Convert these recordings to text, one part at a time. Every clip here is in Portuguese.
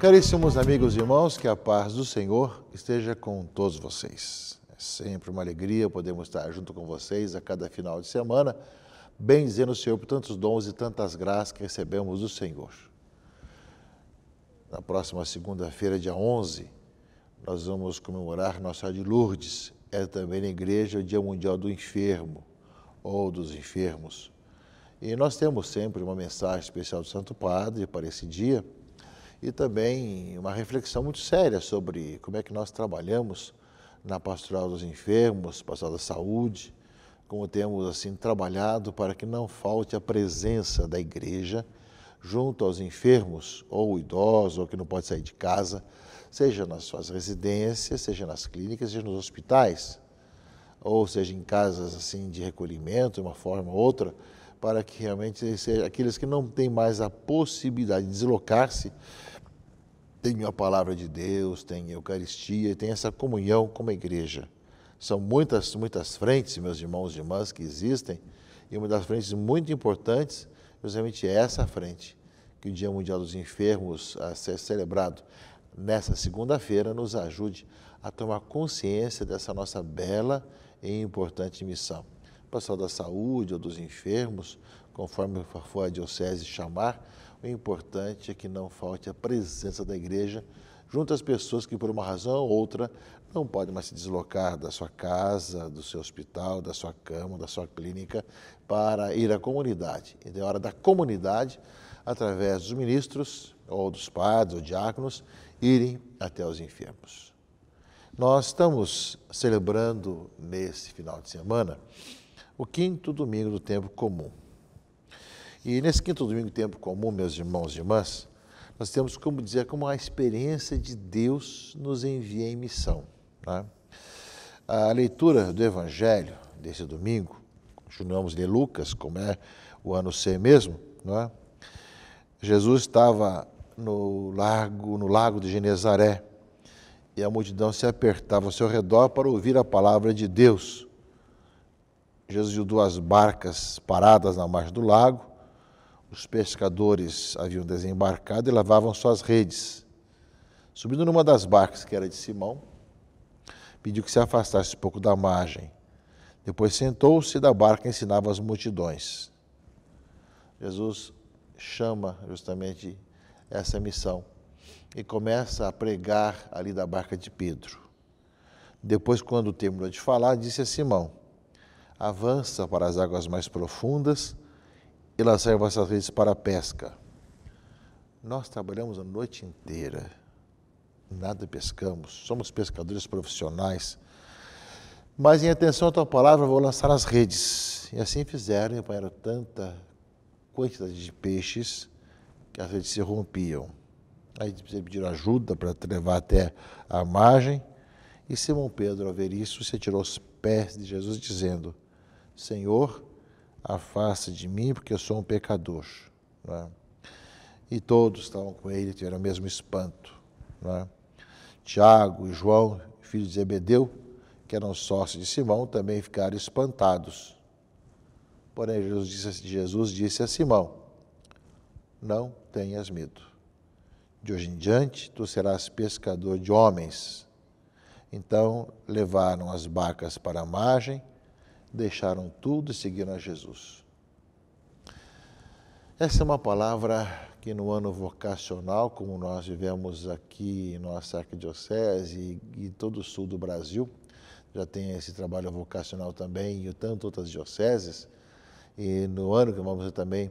Caríssimos amigos e irmãos, que a paz do Senhor esteja com todos vocês. É sempre uma alegria podermos estar junto com vocês a cada final de semana, bendizendo o Senhor por tantos dons e tantas graças que recebemos do Senhor. Na próxima segunda-feira, dia 11, nós vamos comemorar Nossa Senhora de Lourdes. É também na igreja o Dia Mundial do Enfermo ou dos Enfermos. E nós temos sempre uma mensagem especial do Santo Padre para esse dia e também uma reflexão muito séria sobre como é que nós trabalhamos na pastoral dos enfermos, pastoral da saúde, como temos assim trabalhado para que não falte a presença da igreja junto aos enfermos ou idosos ou que não pode sair de casa, seja nas suas residências, seja nas clínicas, seja nos hospitais, ou seja em casas assim de recolhimento, de uma forma ou outra para que realmente seja, aqueles que não têm mais a possibilidade de deslocar-se tenham a palavra de Deus, tenham a Eucaristia, tenham essa comunhão com a igreja. São muitas, muitas frentes, meus irmãos e irmãs, que existem, e uma das frentes muito importantes, justamente é essa frente, que o Dia Mundial dos Enfermos, a ser celebrado nessa segunda-feira, nos ajude a tomar consciência dessa nossa bela e importante missão pessoal da saúde ou dos enfermos, conforme for a diocese chamar, o importante é que não falte a presença da igreja junto às pessoas que, por uma razão ou outra, não podem mais se deslocar da sua casa, do seu hospital, da sua cama, da sua clínica, para ir à comunidade. E é hora da comunidade, através dos ministros, ou dos padres, ou diáconos, irem até os enfermos. Nós estamos celebrando nesse final de semana o quinto domingo do tempo comum. E nesse quinto domingo do tempo comum, meus irmãos e irmãs, nós temos como dizer como a experiência de Deus nos envia em missão. Né? A leitura do Evangelho desse domingo, continuamos de Lucas, como é o ano C mesmo, né? Jesus estava no lago no lago de Genezaré e a multidão se apertava ao seu redor para ouvir a palavra de Deus. Jesus viu duas barcas paradas na margem do lago. Os pescadores haviam desembarcado e lavavam suas redes. Subindo numa das barcas, que era de Simão, pediu que se afastasse um pouco da margem. Depois sentou-se da barca e ensinava as multidões. Jesus chama justamente essa missão e começa a pregar ali da barca de Pedro. Depois, quando terminou de falar, disse a Simão: avança para as águas mais profundas e lança serve redes para a pesca. Nós trabalhamos a noite inteira, nada pescamos, somos pescadores profissionais, mas em atenção à tua palavra vou lançar as redes. E assim fizeram e apanharam tanta quantidade de peixes que as redes se rompiam. Aí pediram ajuda para levar até a margem. E Simão Pedro, ao ver isso, se atirou os pés de Jesus, dizendo: Senhor, afasta de mim, porque eu sou um pecador. É? E todos estavam com ele, tiveram o mesmo espanto. É? Tiago e João, filhos de Zebedeu, que eram sócios de Simão, também ficaram espantados. Porém, Jesus disse, Jesus disse a Simão: Não tenhas medo. De hoje em diante, tu serás pescador de homens. Então levaram as barcas para a margem deixaram tudo e seguiram a Jesus. Essa é uma palavra que no ano vocacional, como nós vivemos aqui em nossa arquidiocese e todo o sul do Brasil, já tem esse trabalho vocacional também e tanto outras dioceses. E no ano que vamos ter também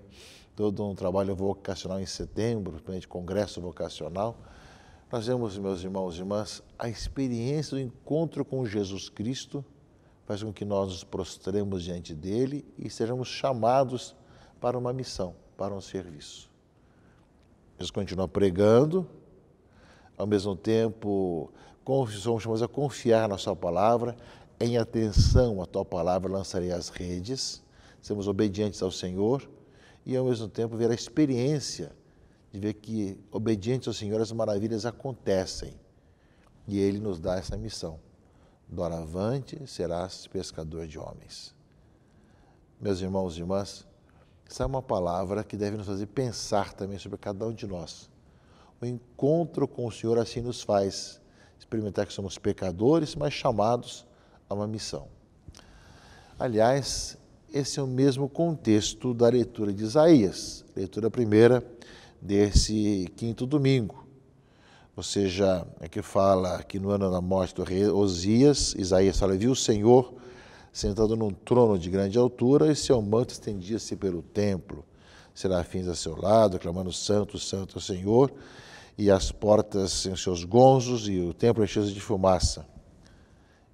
todo um trabalho vocacional em setembro, principalmente congresso vocacional, nós vemos, meus irmãos e irmãs, a experiência do encontro com Jesus Cristo faz com que nós nos prostremos diante dele e sejamos chamados para uma missão, para um serviço. Jesus continua pregando, ao mesmo tempo somos chamados a confiar na sua palavra, em atenção à tua palavra lançarei as redes, sermos obedientes ao Senhor e ao mesmo tempo ver a experiência de ver que obedientes ao Senhor as maravilhas acontecem e Ele nos dá essa missão doravante serás pescador de homens. Meus irmãos e irmãs, essa é uma palavra que deve nos fazer pensar também sobre cada um de nós. O encontro com o Senhor assim nos faz experimentar que somos pecadores, mas chamados a uma missão. Aliás, esse é o mesmo contexto da leitura de Isaías, leitura primeira desse quinto domingo ou seja, é que fala que no ano da morte do rei Osias, Isaías fala, viu o Senhor sentado num trono de grande altura e seu manto estendia-se pelo templo, serafins a seu lado, clamando santo, santo é Senhor, e as portas em seus gonzos e o templo encheu-se de fumaça.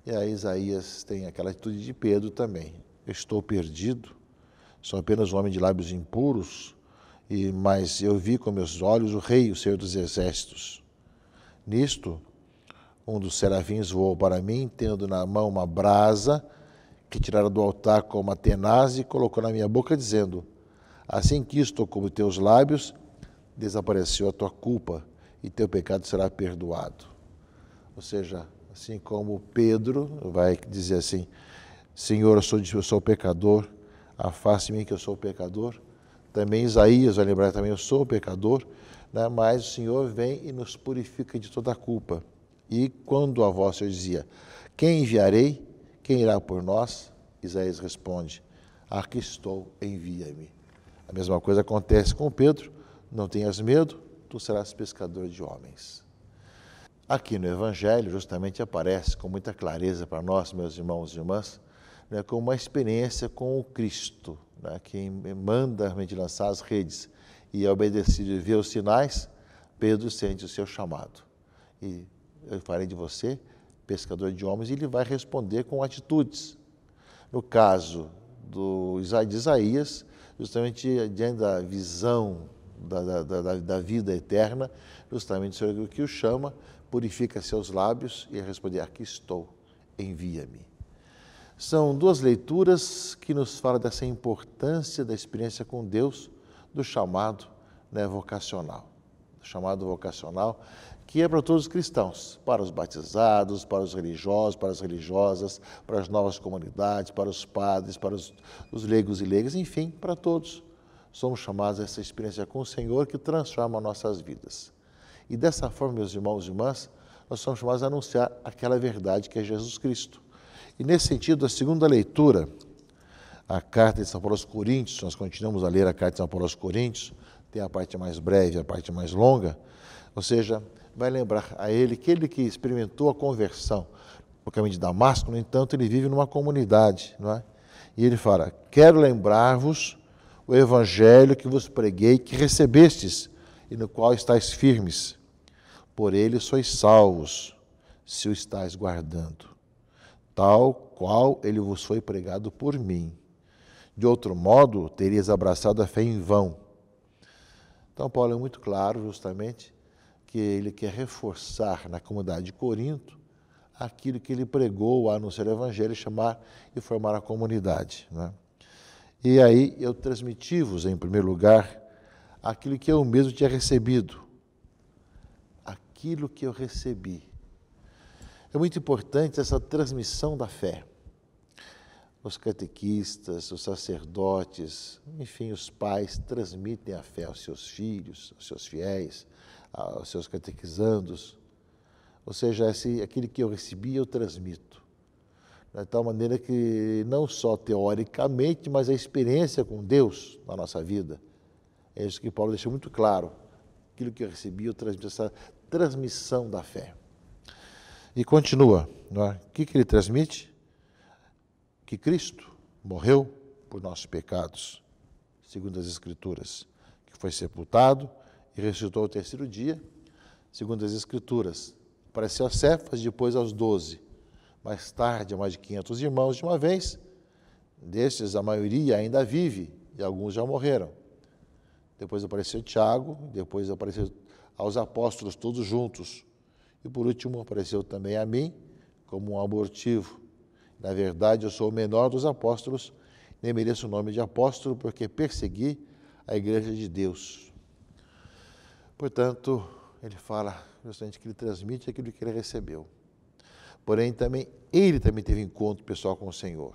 E aí Isaías tem aquela atitude de Pedro também, estou perdido, sou apenas um homem de lábios impuros, e mas eu vi com meus olhos o rei, o Senhor dos exércitos. Nisto, um dos serafins voou para mim, tendo na mão uma brasa que tirara do altar com uma tenaz e colocou na minha boca, dizendo: Assim que isto tocou teus lábios, desapareceu a tua culpa e teu pecado será perdoado. Ou seja, assim como Pedro vai dizer assim: Senhor, eu sou, eu sou pecador, afaste-me que eu sou pecador. Também Isaías vai lembrar também: Eu sou pecador né? mas o Senhor vem e nos purifica de toda a culpa. E quando a voz dizia, quem enviarei? Quem irá por nós? Isaías responde, aqui estou, envia-me. A mesma coisa acontece com Pedro, não tenhas medo, tu serás pescador de homens. Aqui no Evangelho, justamente aparece com muita clareza para nós, meus irmãos e irmãs, né, como uma experiência com o Cristo, né, que manda realmente lançar as redes e é obedecido e vê os sinais, Pedro sente o seu chamado. E eu farei de você pescador de homens, e ele vai responder com atitudes. No caso do, de Isaías, justamente diante da visão da, da, da, da vida eterna, justamente o Senhor que o chama, purifica seus lábios e responde: Aqui estou, envia-me. São duas leituras que nos falam dessa importância da experiência com Deus do chamado né, vocacional. Do chamado vocacional que é para todos os cristãos, para os batizados, para os religiosos, para as religiosas, para as novas comunidades, para os padres, para os, os leigos e leigas, enfim, para todos. Somos chamados a essa experiência com o Senhor que transforma nossas vidas. E dessa forma, meus irmãos e irmãs, nós somos chamados a anunciar aquela verdade que é Jesus Cristo. E nesse sentido, a segunda leitura a carta de São Paulo aos Coríntios, nós continuamos a ler a carta de São Paulo aos Coríntios, tem a parte mais breve, a parte mais longa, ou seja, vai lembrar a ele que ele que experimentou a conversão no caminho de Damasco, no entanto, ele vive numa comunidade, não é? E ele fala: Quero lembrar-vos o evangelho que vos preguei, que recebestes e no qual estáis firmes. Por ele sois salvos, se o estáis guardando, tal qual ele vos foi pregado por mim de outro modo, terias abraçado a fé em vão. Então, Paulo é muito claro, justamente, que ele quer reforçar na comunidade de Corinto aquilo que ele pregou a anunciar o Evangelho, chamar e formar a comunidade. Né? E aí eu transmiti-vos, em primeiro lugar, aquilo que eu mesmo tinha recebido. Aquilo que eu recebi. É muito importante essa transmissão da fé os catequistas, os sacerdotes, enfim, os pais transmitem a fé aos seus filhos, aos seus fiéis, aos seus catequizandos. Ou seja, esse, aquilo que eu recebi, eu transmito. De tal maneira que, não só teoricamente, mas a experiência com Deus na nossa vida. É isso que Paulo deixou muito claro. Aquilo que eu recebi, eu transmito, essa transmissão da fé. E continua. É? O que, que ele transmite? que Cristo morreu por nossos pecados, segundo as Escrituras, que foi sepultado e ressuscitou ao terceiro dia, segundo as Escrituras. Apareceu a Cefas, depois aos doze. Mais tarde, a mais de 500 irmãos de uma vez. Destes, a maioria ainda vive e alguns já morreram. Depois apareceu Tiago, depois apareceu aos apóstolos todos juntos. E por último apareceu também a mim, como um abortivo na verdade, eu sou o menor dos apóstolos, nem mereço o nome de apóstolo, porque persegui a igreja de Deus. Portanto, ele fala justamente que ele transmite aquilo que ele recebeu. Porém, também ele também teve encontro pessoal com o Senhor.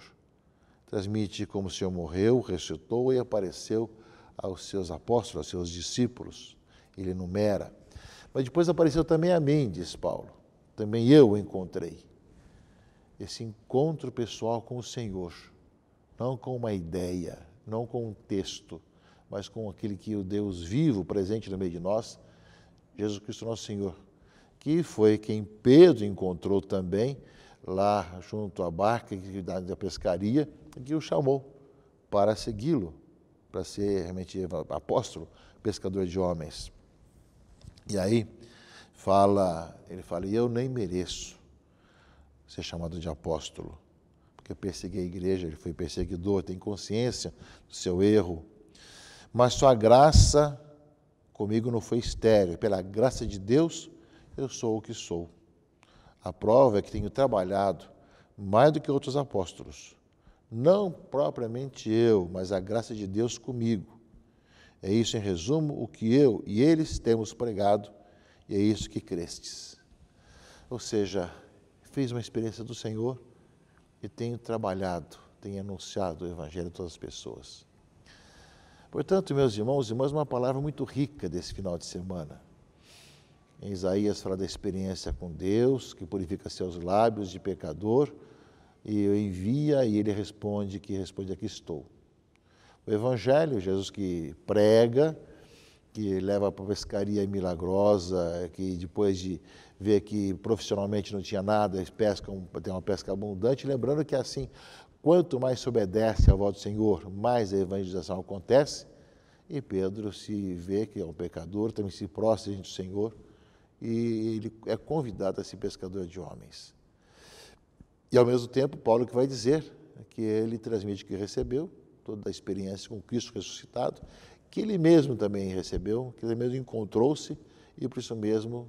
Transmite como o Senhor morreu, ressuscitou e apareceu aos seus apóstolos, aos seus discípulos. Ele enumera. Mas depois apareceu também a mim, diz Paulo. Também eu o encontrei esse encontro pessoal com o Senhor, não com uma ideia, não com um texto, mas com aquele que o Deus vivo presente no meio de nós, Jesus Cristo nosso Senhor, que foi quem Pedro encontrou também lá junto à barca da pescaria, que o chamou para segui-lo, para ser realmente apóstolo, pescador de homens. E aí fala, ele fala, e eu nem mereço ser chamado de apóstolo, porque perseguia a igreja, ele foi perseguidor, tem consciência do seu erro. Mas sua graça comigo não foi estéreo, pela graça de Deus eu sou o que sou. A prova é que tenho trabalhado mais do que outros apóstolos, não propriamente eu, mas a graça de Deus comigo. É isso, em resumo, o que eu e eles temos pregado, e é isso que crestes. Ou seja, fiz uma experiência do Senhor e tenho trabalhado, tenho anunciado o Evangelho a todas as pessoas. Portanto, meus irmãos e irmãs, uma palavra muito rica desse final de semana. Em Isaías fala da experiência com Deus, que purifica seus lábios de pecador, e envia, e ele responde que responde, aqui estou. O Evangelho, Jesus que prega, que leva para a pescaria milagrosa, que depois de ver que profissionalmente não tinha nada, eles pescam, tem uma pesca abundante. Lembrando que assim, quanto mais se obedece ao voz do Senhor, mais a evangelização acontece. E Pedro se vê que é um pecador, também se prostra diante do Senhor e ele é convidado a ser pescador de homens. E ao mesmo tempo, Paulo que vai dizer que ele transmite o que recebeu, toda a experiência com Cristo ressuscitado, que ele mesmo também recebeu, que ele mesmo encontrou-se e por isso mesmo,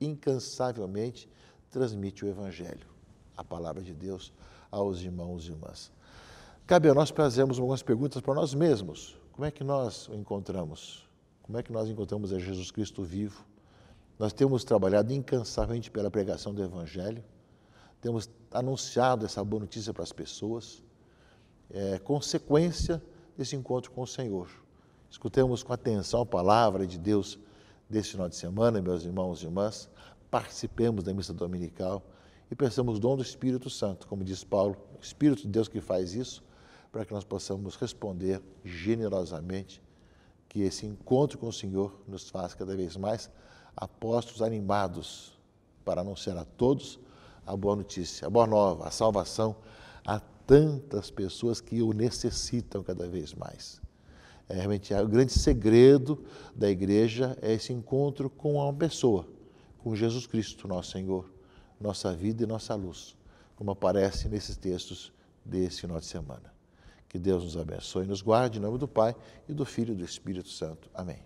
incansavelmente, transmite o Evangelho, a palavra de Deus, aos irmãos e irmãs. Cabe a nós trazermos algumas perguntas para nós mesmos. Como é que nós o encontramos? Como é que nós encontramos a Jesus Cristo vivo? Nós temos trabalhado incansavelmente pela pregação do Evangelho, temos anunciado essa boa notícia para as pessoas, é consequência desse encontro com o Senhor. Escutemos com atenção a palavra de Deus deste final de semana, meus irmãos e irmãs. Participemos da missa dominical e peçamos o dom do Espírito Santo, como diz Paulo, o Espírito de Deus que faz isso, para que nós possamos responder generosamente, que esse encontro com o Senhor nos faça cada vez mais apóstolos animados para anunciar a todos a boa notícia, a boa nova, a salvação a tantas pessoas que o necessitam cada vez mais. É, realmente, é, o grande segredo da igreja é esse encontro com uma pessoa, com Jesus Cristo, nosso Senhor, nossa vida e nossa luz, como aparece nesses textos desse final de semana. Que Deus nos abençoe e nos guarde em nome do Pai e do Filho e do Espírito Santo. Amém.